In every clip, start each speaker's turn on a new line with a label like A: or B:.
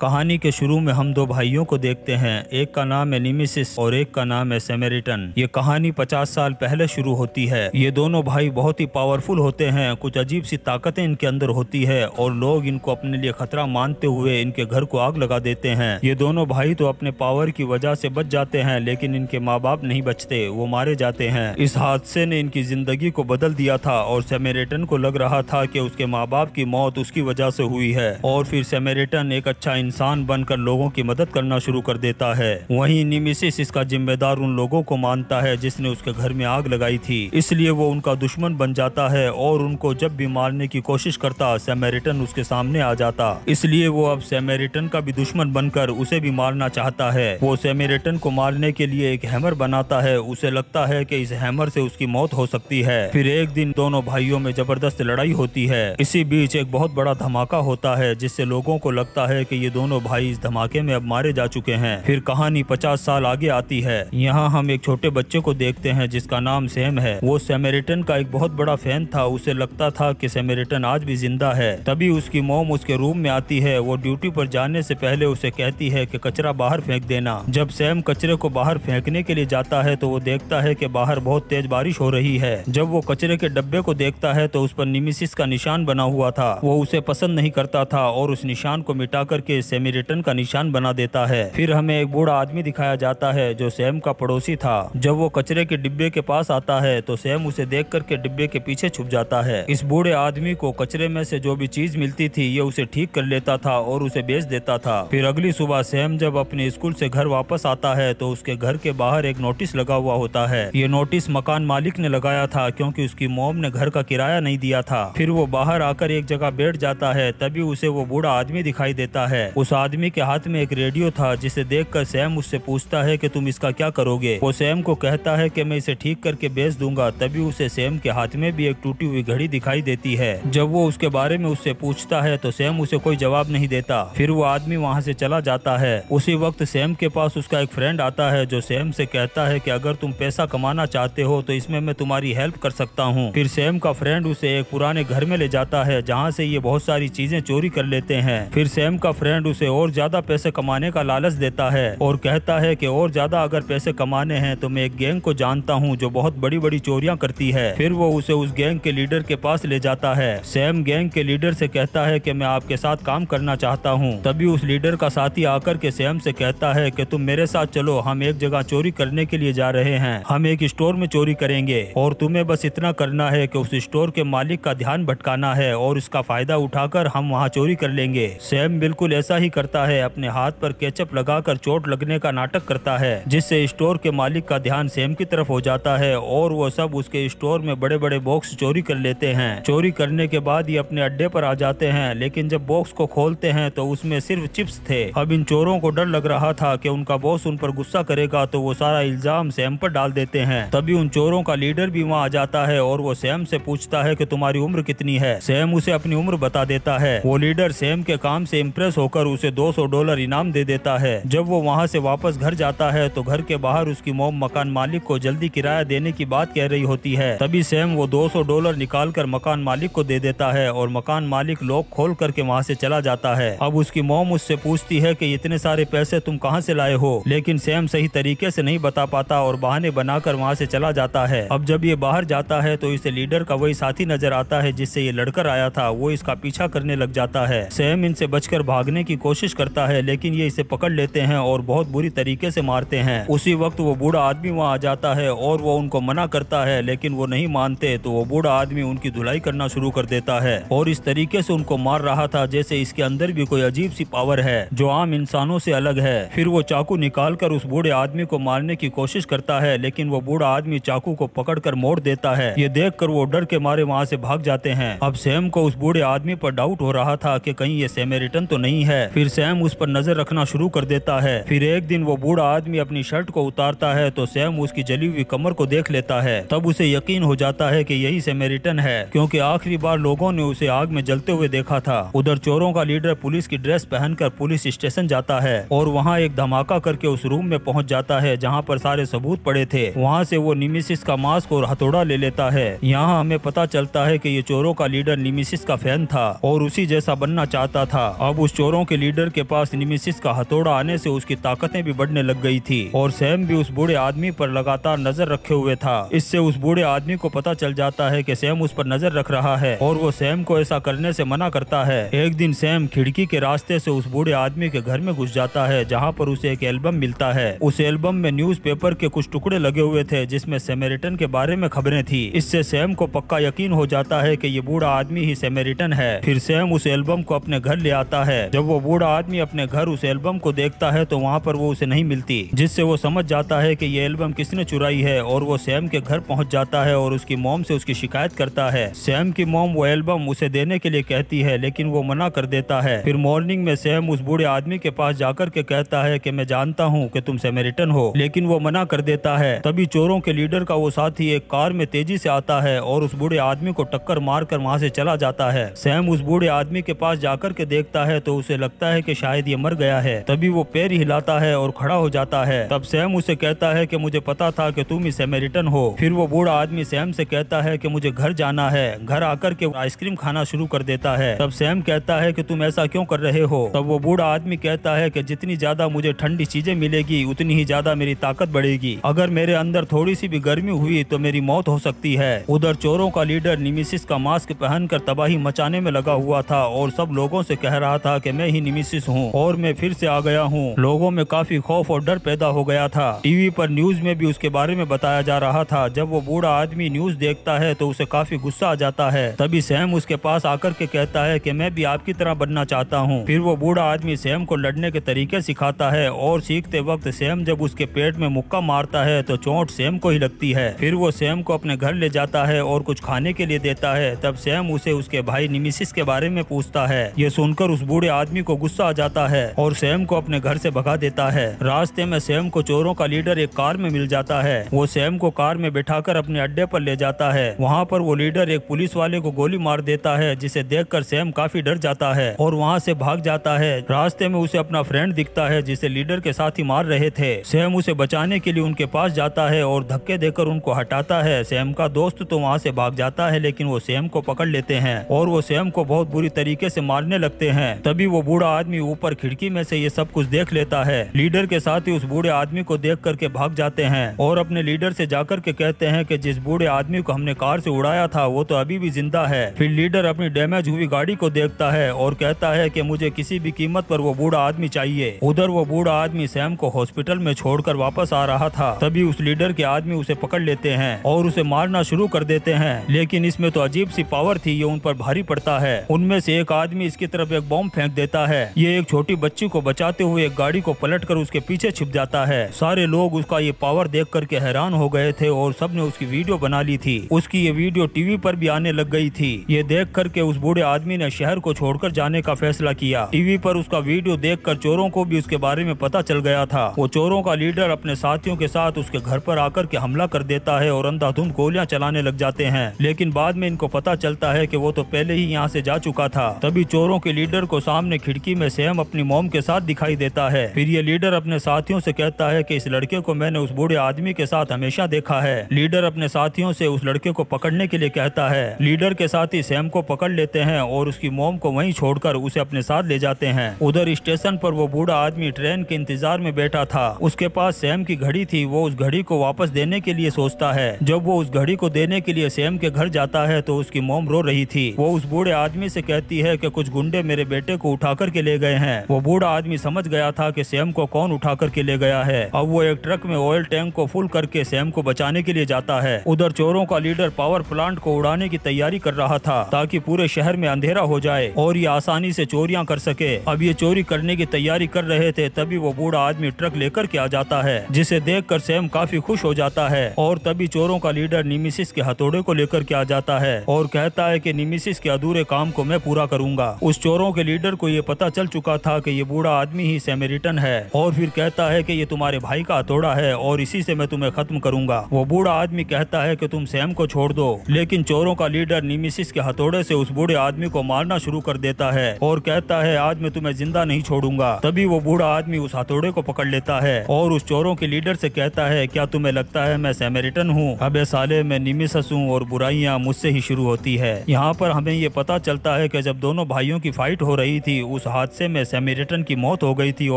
A: कहानी के शुरू में हम दो भाइयों को देखते हैं एक का नाम है निमिसिस और एक का नाम है सेमेरिटन ये कहानी 50 साल पहले शुरू होती है ये दोनों भाई बहुत ही पावरफुल होते हैं कुछ अजीब सी ताकतें इनके अंदर होती है और लोग इनको अपने लिए खतरा मानते हुए इनके घर को आग लगा देते हैं ये दोनों भाई तो अपने पावर की वजह से बच जाते हैं लेकिन इनके माँ बाप नहीं बचते वो मारे जाते हैं इस हादसे ने इनकी जिंदगी को बदल दिया था और सेमेरिटन को लग रहा था की उसके माँ बाप की मौत उसकी वजह से हुई है और फिर सेमेरिटन एक अच्छा इंसान बनकर लोगों की मदद करना शुरू कर देता है वही निमिसिस इसका जिम्मेदार उन लोगों को मानता है जिसने उसके घर में आग लगाई थी इसलिए वो उनका दुश्मन बन जाता है और उनको जब भी मारने की कोशिश करता सेमेरिटन उसके सामने आ जाता इसलिए वो अब सेमेरिटन का भी दुश्मन बनकर उसे भी मारना चाहता है वो सेमेरिटन को मारने के लिए एक हैमर बनाता है उसे लगता है कि इस हैमर से उसकी मौत हो सकती है फिर एक दिन दोनों भाइयों में जबरदस्त लड़ाई होती है इसी बीच एक बहुत बड़ा धमाका होता है जिससे लोगों को लगता है कि ये दोनों भाई इस धमाके में अब मारे जा चुके हैं फिर कहानी पचास साल आगे आती है यहाँ हम एक छोटे बच्चे को देखते हैं जिसका नाम सेम है वो सेमेरिटन का एक बहुत बड़ा फैन था उसे लगता था कि सेमेरिटन आज भी जिंदा है तभी उसकी मोम उसके रूम में आती है वो ड्यूटी पर जाने से पहले उसे कहती है कि कचरा बाहर फेंक देना जब सैम कचरे को बाहर फेंकने के लिए जाता है तो वो देखता है कि बाहर बहुत तेज बारिश हो रही है जब वो कचरे के डब्बे को देखता है तो उस पर निमिसिस का निशान बना हुआ था वो उसे पसंद नहीं करता था और उस निशान को मिटा करके सेमी रिटर्न का निशान बना देता है फिर हमें एक बूढ़ा आदमी दिखाया जाता है जो सैम का पड़ोसी था जब वो कचरे के डिब्बे के पास आता है तो सैम उसे देख करके डिब्बे के पीछे छुप जाता है इस बूढ़े आदमी को कचरे में से जो भी चीज मिलती थी ये उसे ठीक कर लेता था और उसे बेच देता था फिर अगली सुबह सैम जब अपने स्कूल से घर वापस आता है तो उसके घर के बाहर एक नोटिस लगा हुआ होता है ये नोटिस मकान मालिक ने लगाया था क्योंकि उसकी मोम ने घर का किराया नहीं दिया था फिर वो बाहर आकर एक जगह बैठ जाता है तभी उसे वो बूढ़ा आदमी दिखाई देता है उस आदमी के हाथ में एक रेडियो था जिसे देखकर सैम उससे पूछता है कि तुम इसका क्या करोगे वो सैम को कहता है कि मैं इसे ठीक करके बेच दूंगा तभी उसे सैम के हाथ में भी एक टूटी हुई घड़ी दिखाई देती है जब वो उसके बारे में उससे पूछता है तो सैम उसे कोई जवाब नहीं देता फिर वो आदमी वहाँ से चला जाता है उसी वक्त सैम के पास उसका एक फ्रेंड आता है जो सैम से कहता है कि अगर तुम पैसा कमाना चाहते हो तो इसमें मैं तुम्हारी हेल्प कर सकता हूँ फिर सैम का फ्रेंड उसे एक पुराने घर में ले जाता है जहाँ से ये बहुत सारी चीजें चोरी कर लेते हैं फिर सैम का फ्रेंड ब्रांड उसे और ज्यादा पैसे कमाने का लालच देता है और कहता है कि और ज्यादा अगर पैसे कमाने हैं तो मैं एक गैंग को जानता हूँ जो बहुत बड़ी बड़ी चोरियाँ करती है फिर वो उसे उस गैंग के लीडर के पास ले जाता है सैम गैंग के लीडर से कहता है की मैं आपके साथ काम करना चाहता हूँ तभी उस लीडर का साथी आकर के सैम से कहता है की तुम मेरे साथ चलो हम एक जगह चोरी करने के लिए जा रहे हैं हम एक स्टोर में चोरी करेंगे और तुम्हें बस इतना करना है कि उस स्टोर के मालिक का ध्यान भटकाना है और उसका फायदा उठाकर हम वहाँ चोरी कर लेंगे सैम बिल्कुल ऐसा ऐसा ही करता है अपने हाथ पर केचप लगाकर चोट लगने का नाटक करता है जिससे स्टोर के मालिक का ध्यान सेम की तरफ हो जाता है और वो सब उसके स्टोर में बड़े बड़े बॉक्स चोरी कर लेते हैं चोरी करने के बाद ये अपने अड्डे पर आ जाते हैं लेकिन जब बॉक्स को खोलते हैं तो उसमें सिर्फ चिप्स थे अब इन चोरों को डर लग रहा था कि उनका बॉस उन पर गुस्सा करेगा तो वो सारा इल्जाम सैम पर डाल देते हैं तभी उन चोरों का लीडर भी वहाँ आ जाता है और वो सैम से पूछता है कि तुम्हारी उम्र कितनी है सैम उसे अपनी उम्र बता देता है वो लीडर सैम के काम से इम्प्रेस होकर कर उसे 200 डॉलर इनाम दे देता है जब वो वहाँ से वापस घर जाता है तो घर के बाहर उसकी मोम मकान मालिक को जल्दी किराया देने की बात कह रही होती है तभी सैम वो सौ डॉलर निकाल कर मकान मालिक को दे देता है और मकान मालिक लॉक खोल करके वहाँ से चला जाता है अब उसकी मोम उससे पूछती है की इतने सारे पैसे तुम कहाँ से लाए हो लेकिन सैम सही तरीके से नहीं बता पाता और बहाने बनाकर वहाँ से चला जाता है अब जब ये बाहर जाता है तो इसे लीडर का वही साथी नजर आता है जिससे ये लड़कर आया था वो इसका पीछा करने लग जाता है सैम इनसे बचकर भागने की की कोशिश करता है लेकिन ये इसे पकड़ लेते हैं और बहुत बुरी तरीके से मारते हैं उसी वक्त वो बूढ़ा आदमी वहाँ आ जाता है और वो उनको मना करता है लेकिन वो नहीं मानते तो वो बूढ़ा आदमी उनकी धुलाई करना शुरू कर देता है और इस तरीके से उनको मार रहा था जैसे इसके अंदर भी कोई अजीब सी पावर है जो आम इंसानों से अलग है फिर वो चाकू निकाल कर उस बूढ़े आदमी को मारने की कोशिश करता है लेकिन वो बूढ़ा आदमी चाकू को पकड़ कर मोड़ देता है ये देख कर वो डर के मारे वहाँ से भाग जाते हैं अब सेम को उस बूढ़े आदमी पर डाउट हो रहा था कि कहीं ये सेमेरिटन तो नहीं है है फिर सैम उस पर नजर रखना शुरू कर देता है फिर एक दिन वो बूढ़ा आदमी अपनी शर्ट को उतारता है तो सैम उसकी जली हुई कमर को देख लेता है तब उसे यकीन हो जाता है कि यही सेमेरिटन है क्योंकि आखिरी बार लोगों ने उसे आग में जलते हुए देखा था उधर चोरों का लीडर पुलिस की ड्रेस पहनकर पुलिस स्टेशन जाता है और वहाँ एक धमाका करके उस रूम में पहुँच जाता है जहाँ पर सारे सबूत पड़े थे वहाँ से वो निमिसिस का मास्क और हथौड़ा ले लेता है यहाँ हमें पता चलता है कि ये चोरों का लीडर निमिसिस का फैन था और उसी जैसा बनना चाहता था अब उस चोरों गांव के लीडर के पास निमिसिस का हथौड़ा आने से उसकी ताकतें भी बढ़ने लग गई थी और सैम भी उस बूढ़े आदमी पर लगातार नजर रखे हुए था इससे उस बूढ़े आदमी को पता चल जाता है की सैम उस पर नजर रख रहा है और वो सैम को ऐसा करने ऐसी मना करता है एक दिन सैम खिड़की के रास्ते ऐसी उस बूढ़े आदमी के घर में घुस जाता है जहाँ पर उसे एक एल्बम मिलता है उस एल्बम में न्यूज के कुछ टुकड़े लगे हुए थे जिसमे सेमेरिटन के बारे में खबरें थी इससे सैम को पक्का यकीन हो जाता है कि ये बूढ़ा आदमी ही सेमेरिटन है फिर सैम उस एल्बम को अपने घर ले आता है जब वो वो बूढ़ा आदमी अपने घर उस एल्बम को देखता है तो वहाँ पर वो उसे नहीं मिलती जिससे वो समझ जाता है कि ये एल्बम किसने चुराई है और वो सैम के घर पहुँच जाता है और उसकी मोम से उसकी शिकायत करता है सैम की मोम वो एल्बम उसे देने के लिए कहती है लेकिन वो मना कर देता है फिर मॉर्निंग में सैम उस बूढ़े आदमी के पास जाकर के कहता है की मैं जानता हूँ की तुम सेमेरिटन हो लेकिन वो मना कर देता है तभी चोरों के लीडर का वो साथी एक कार में तेजी से आता है और उस बूढ़े आदमी को टक्कर मार कर वहाँ से चला जाता है सैम उस बूढ़े आदमी के पास जाकर के देखता है तो उसे लगता है कि शायद ये मर गया है तभी वो पैर हिलाता है और खड़ा हो जाता है तब सैम उसे कहता है कि मुझे पता था कि तुम ही सेमेरिटन हो फिर वो बूढ़ा आदमी सैम से कहता है कि मुझे घर जाना है घर आकर के आइसक्रीम खाना शुरू कर देता है तब सैम कहता है कि तुम ऐसा क्यों कर रहे हो तब वो बूढ़ा आदमी कहता है कि जितनी ज्यादा मुझे ठंडी चीजें मिलेगी उतनी ही ज्यादा मेरी ताकत बढ़ेगी अगर मेरे अंदर थोड़ी सी भी गर्मी हुई तो मेरी मौत हो सकती है उधर चोरों का लीडर निमिसिस का मास्क पहनकर तबाही मचाने में लगा हुआ था और सब लोगों से कह रहा था कि मैं ही निमिसिस हूँ और मैं फिर से आ गया हूँ लोगों में काफी खौफ और डर पैदा हो गया था टीवी पर न्यूज में भी उसके बारे में बताया जा रहा था जब वो बूढ़ा आदमी न्यूज देखता है तो उसे काफी गुस्सा आ जाता है तभी सैम उसके पास आकर के कहता है की मैं भी आपकी तरह बनना चाहता हूँ फिर वो बूढ़ा आदमी सैम को लड़ने के तरीके सिखाता है और सीखते वक्त सैम जब उसके पेट में मुक्का मारता है तो चोट सैम को ही लगती है फिर वो सैम को अपने घर ले जाता है और कुछ खाने के लिए देता है तब सैम उसे उसके भाई निमिसिस के बारे में पूछता है ये सुनकर उस बूढ़े आदमी को गुस्सा आ जाता है और सैम को अपने घर से भगा देता है रास्ते में सैम को चोरों का लीडर एक कार में मिल जाता है वो सैम को कार में बैठाकर अपने अड्डे पर ले जाता है वहाँ पर वो लीडर एक पुलिस वाले को गोली मार देता है जिसे देख सैम काफी डर जाता है और वहाँ से भाग जाता है रास्ते में उसे अपना फ्रेंड दिखता है जिसे लीडर के साथ ही मार रहे थे सैम उसे बचाने के लिए उनके पास जाता है और धक्के देकर उनको हटाता है सैम का दोस्त तो वहाँ से भाग जाता है लेकिन वो सैम को पकड़ लेते हैं और वो सैम को बहुत बुरी तरीके से मारने लगते हैं तभी वो बूढ़ा आदमी ऊपर खिड़की में से ये सब कुछ देख लेता है लीडर के साथ ही उस बूढ़े आदमी को देख करके भाग जाते हैं और अपने लीडर से जाकर के कहते हैं कि जिस बूढ़े आदमी को हमने कार से उड़ाया था वो तो अभी भी जिंदा है फिर लीडर अपनी डैमेज हुई गाड़ी को देखता है और कहता है की मुझे किसी भी कीमत पर वो बूढ़ा आदमी चाहिए उधर वो बूढ़ा आदमी सैम को हॉस्पिटल में कर वापस आ रहा था तभी उस लीडर के आदमी उसे पकड़ लेते हैं और उसे मारना शुरू कर देते हैं लेकिन इसमें तो अजीब सी पावर थी ये उन पर भारी पड़ता है उनमें से एक आदमी इसकी तरफ एक बॉम्ब फेंक देता जाता है ये एक छोटी बच्ची को बचाते हुए एक गाड़ी को पलट कर उसके पीछे छिप जाता है सारे लोग उसका ये पावर देख करके हैरान हो गए थे और ने उसकी वीडियो बना ली थी उसकी ये वीडियो टीवी पर भी आने लग गई थी ये देख करके उस बूढ़े आदमी ने शहर को छोड़कर जाने का फैसला किया टीवी पर उसका वीडियो कर चोरों को भी उसके बारे में पता चल गया था वो चोरों का लीडर अपने साथियों के साथ उसके घर पर आकर के हमला कर देता है और अंधाधुंध गोलियां चलाने लग जाते हैं लेकिन बाद में इनको पता चलता है कि वो तो पहले ही यहाँ से जा चुका था तभी चोरों के लीडर को सामने खिड़की में सैम अपनी मोम के साथ दिखाई देता है फिर ये लीडर अपने साथियों से कहता है कि इस लड़के को मैंने उस बूढ़े आदमी के साथ हमेशा देखा है लीडर अपने साथियों से उस लड़के को पकड़ने के लिए कहता है लीडर के साथी सैम को पकड़ लेते हैं और उसकी मोम को वहीं छोड़कर उसे अपने साथ ले जाते हैं उधर स्टेशन पर वो बूढ़ा आदमी ट्रेन के इंतजार में बैठा था उसके पास सैम की घड़ी थी वो उस घड़ी को वापस देने के लिए सोचता है जब वो उस घड़ी को देने के लिए सैम के घर जाता है तो उसकी मोम रो रही थी वो उस बूढ़े आदमी से कहती है कि कुछ गुंडे मेरे बेटे को उठा उठाकर के ले गए हैं वो बूढ़ा आदमी समझ गया था कि सैम को कौन उठा के ले गया है अब वो एक ट्रक में ऑयल टैंक को फुल करके सैम को बचाने के लिए जाता है उधर चोरों का लीडर पावर प्लांट को उड़ाने की तैयारी कर रहा था ताकि पूरे शहर में अंधेरा हो जाए और ये आसानी से चोरियां कर सके अब ये चोरी करने की तैयारी कर रहे थे तभी वो बूढ़ा आदमी ट्रक लेकर के आ जाता है जिसे देख कर सेम काफी खुश हो जाता है और तभी चोरों का लीडर निमिसिस के हथौड़े को लेकर के आ जाता है और कहता है की निमिसिस के अधूरे काम को मैं पूरा करूंगा उस चोरों के लीडर को ये पता चल चुका था कि ये बूढ़ा आदमी ही सेमेरिटन है और फिर कहता है कि ये तुम्हारे भाई का हथौड़ा है और इसी से मैं तुम्हें खत्म करूंगा वो बूढ़ा आदमी कहता है कि तुम सैम को छोड़ दो लेकिन चोरों का लीडर निमिसिस के हथौड़े से उस बूढ़े आदमी को मारना शुरू कर देता है और कहता है आज मैं तुम्हें जिंदा नहीं छोड़ूंगा तभी वो बूढ़ा आदमी उस हथौड़े को पकड़ लेता है और उस चोरों के लीडर से कहता है क्या तुम्हें लगता है मैं सेमेरिटन हूँ अब साले मैं निमिसस हूँ और बुराइयाँ मुझसे ही शुरू होती है यहाँ पर हमें ये पता चलता है की जब दोनों भाइयों की फाइट हो रही थी उस हादसे में सेमेरिटन की मौत हो गई थी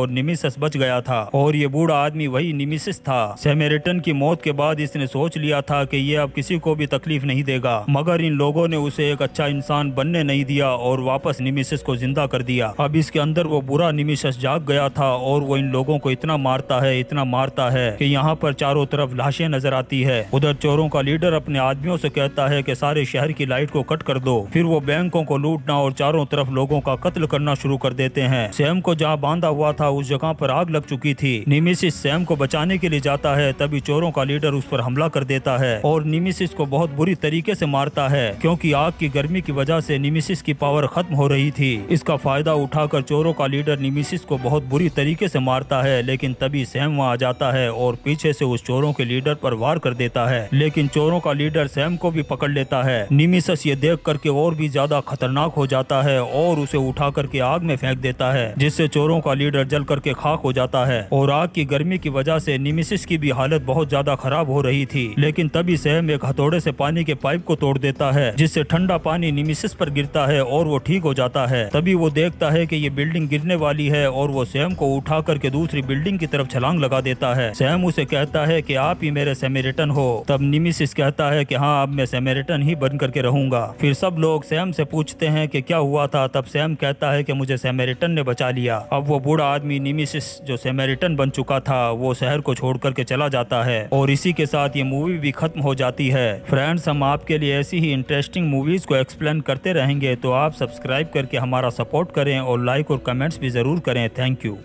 A: और निमिसस बच गया था और ये बूढ़ा आदमी वही निमिसस था सेमेरिटन की मौत के बाद इसने सोच लिया था कि ये अब किसी को भी तकलीफ नहीं देगा मगर इन लोगों ने उसे एक अच्छा इंसान बनने नहीं दिया और वापस निमिसस को जिंदा कर दिया अब इसके अंदर वो बुरा निमिसस जाग गया था और वो इन लोगों को इतना मारता है इतना मारता है की यहाँ पर चारों तरफ लाशें नजर आती है उधर चोरों का लीडर अपने आदमियों से कहता है की सारे शहर की लाइट को कट कर दो फिर वो बैंकों को लूटना और चारों तरफ लोगों का कत्ल करना शुरू शुरू कर देते हैं सैम को जहाँ बांधा हुआ था उस जगह पर आग लग चुकी थी निमिसिस सैम को बचाने के लिए जाता है तभी चोरों का लीडर उस पर हमला कर देता है और निमिसिस को बहुत बुरी तरीके से मारता है क्योंकि आग की गर्मी की वजह से निमिसिस की पावर खत्म हो रही थी इसका फायदा उठाकर चोरों का लीडर निमिसिस को बहुत बुरी तरीके से मारता है लेकिन तभी सैम वहाँ आ जाता है और पीछे से उस चोरों के लीडर पर वार कर देता है लेकिन चोरों का लीडर सैम को भी पकड़ लेता है निमिसस ये देख करके और भी ज्यादा खतरनाक हो जाता है और उसे उठा करके आग आग में फेंक देता है जिससे चोरों का लीडर जल करके खाक हो जाता है और आग की गर्मी की वजह से निमिसिस की भी हालत बहुत ज्यादा खराब हो रही थी लेकिन तभी सहम एक हथौड़े से पानी के पाइप को तोड़ देता है जिससे ठंडा पानी निमिसिस पर गिरता है और वो ठीक हो जाता है तभी वो देखता है की ये बिल्डिंग गिरने वाली है और वो सैम को उठा करके दूसरी बिल्डिंग की तरफ छलांग लगा देता है सैम उसे कहता है की आप ही मेरे सेमेरिटन हो तब निमिसिस कहता है की हाँ अब मैं सेमेरिटन ही बन करके रहूंगा फिर सब लोग सैम से पूछते हैं कि क्या हुआ था तब सैम कहता है कि मुझे मुझे सेमेरिटन ने बचा लिया अब वो बूढ़ा आदमी निमिसिस जो सेमेरिटन बन चुका था वो शहर को छोड़ करके चला जाता है और इसी के साथ ये मूवी भी खत्म हो जाती है फ्रेंड्स हम आपके लिए ऐसी ही इंटरेस्टिंग मूवीज को एक्सप्लेन करते रहेंगे तो आप सब्सक्राइब करके हमारा सपोर्ट करें और लाइक और कमेंट्स भी जरूर करें थैंक यू